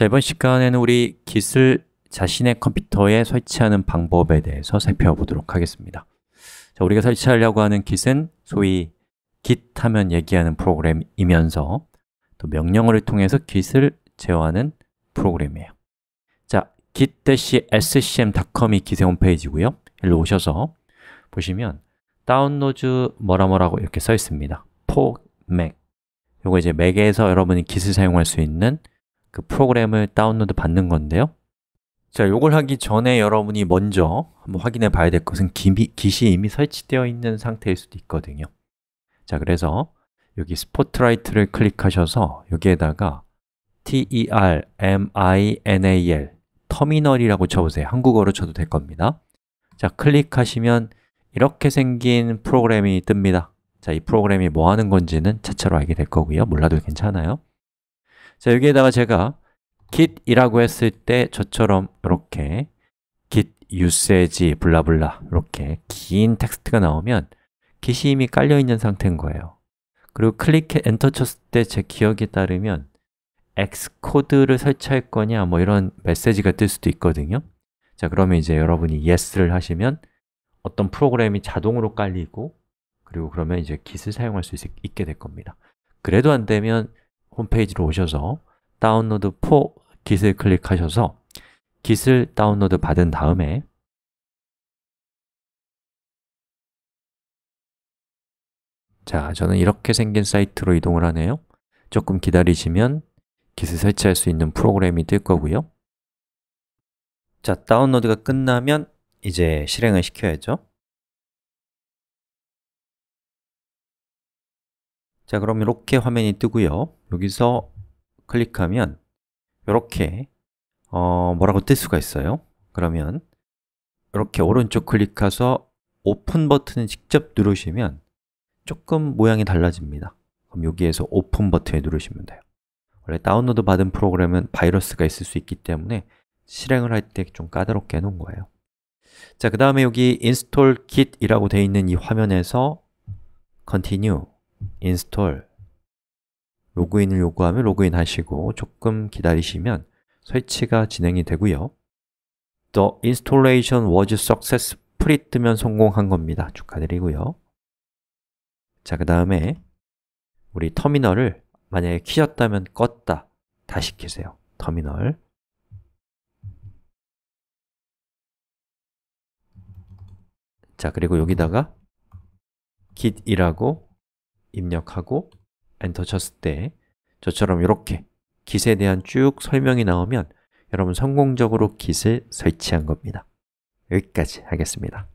자, 이번 시간에는 우리 깃을 자신의 컴퓨터에 설치하는 방법에 대해서 살펴보도록 하겠습니다 자, 우리가 설치하려고 하는 깃은 소위 git 하면 얘기하는 프로그램이면서 또 명령어를 통해서 깃을 제어하는 프로그램이에요 자, git-scm.com이 깃의 홈페이지고요 일로 오셔서 보시면 다운로드 뭐라뭐라고 이렇게 써 있습니다 포 맥. 이거 이제 맥에서 여러분이 깃을 사용할 수 있는 그 프로그램을 다운로드 받는 건데요 자, 요걸 하기 전에 여러분이 먼저 한번 확인해 봐야 될 것은 기미, 깃이 이미 설치되어 있는 상태일 수도 있거든요 자, 그래서 여기 스포트라이트를 클릭하셔서 여기에다가 terminal 터미널이라고 쳐보세요 한국어로 쳐도 될 겁니다 자, 클릭하시면 이렇게 생긴 프로그램이 뜹니다 자, 이 프로그램이 뭐 하는 건지는 차차로 알게 될 거고요 몰라도 괜찮아요 자, 여기에다가 제가 git이라고 했을 때 저처럼 이렇게 git usage 블라블라 이렇게 긴 텍스트가 나오면 git이 이미 깔려 있는 상태인 거예요. 그리고 클릭해 엔터 쳤을 때 제 기억에 따르면 엑스코드를 설치할 거냐 뭐 이런 메시지가 뜰 수도 있거든요. 자, 그러면 이제 여러분이 yes를 하시면 어떤 프로그램이 자동으로 깔리고 그리고 그러면 이제 git을 사용할 수 있, 게될 겁니다. 그래도 안 되면 홈페이지로 오셔서 다운로드 포 깃을 클릭하셔서 깃을 다운로드 받은 다음에 자, 저는 이렇게 생긴 사이트로 이동을 하네요 조금 기다리시면 깃을 설치할 수 있는 프로그램이 뜰 거고요 자, 다운로드가 끝나면 이제 실행을 시켜야죠 자, 그럼 이렇게 화면이 뜨고요. 여기서 클릭하면 이렇게 어, 뭐라고 뜰 수가 있어요. 그러면 이렇게 오른쪽 클릭해서 오픈 버튼을 직접 누르시면 조금 모양이 달라집니다. 그럼 여기에서 오픈 버튼을 누르시면 돼요. 원래 다운로드 받은 프로그램은 바이러스가 있을 수 있기 때문에 실행을 할 때 좀 까다롭게 해놓은 거예요. 자, 그 다음에 여기 install kit이라고 되어 있는 이 화면에서 continue install 로그인을 요구하면 로그인 하시고 조금 기다리시면 설치가 진행이 되고요 The installation was successfully 뜨면 성공한 겁니다 축하드리고요 자, 그 다음에 우리 터미널을 만약에 키셨다면 껐다 다시 키세요 터미널 자, 그리고 여기다가 git이라고 입력하고 엔터 쳤을 때 저처럼 이렇게 깃에 대한 쭉 설명이 나오면 여러분 성공적으로 깃을 설치한 겁니다 여기까지 하겠습니다